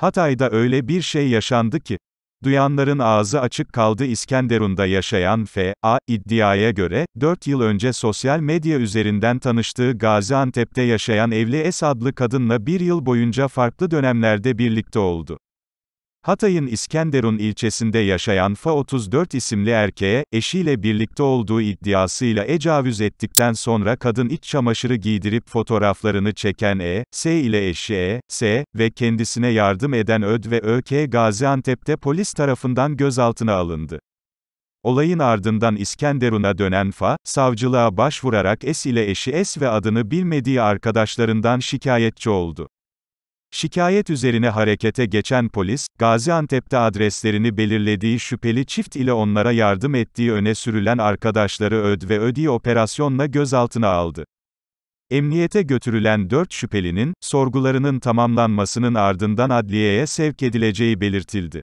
Hatay'da öyle bir şey yaşandı ki, duyanların ağzı açık kaldı İskenderun'da yaşayan F.A. iddiaya göre, 4 yıl önce sosyal medya üzerinden tanıştığı Gaziantep'te yaşayan evli Es adlı kadınla bir yıl boyunca farklı dönemlerde birlikte oldu. Hatay'ın İskenderun ilçesinde yaşayan Fa34 isimli erkeğe, eşiyle birlikte olduğu iddiasıyla ecavüz ettikten sonra kadın iç çamaşırı giydirip fotoğraflarını çeken E, S ile eşi E, S ve kendisine yardım eden ÖD ve ÖK Gaziantep'te polis tarafından gözaltına alındı. Olayın ardından İskenderun'a dönen Fa, savcılığa başvurarak S ile eşi S ve adını bilmediği arkadaşlarından şikayetçi oldu. Şikayet üzerine harekete geçen polis, Gaziantep'te adreslerini belirlediği şüpheli çift ile onlara yardım ettiği öne sürülen arkadaşları ÖD ve ödi operasyonla gözaltına aldı. Emniyete götürülen 4 şüphelinin, sorgularının tamamlanmasının ardından adliyeye sevk edileceği belirtildi.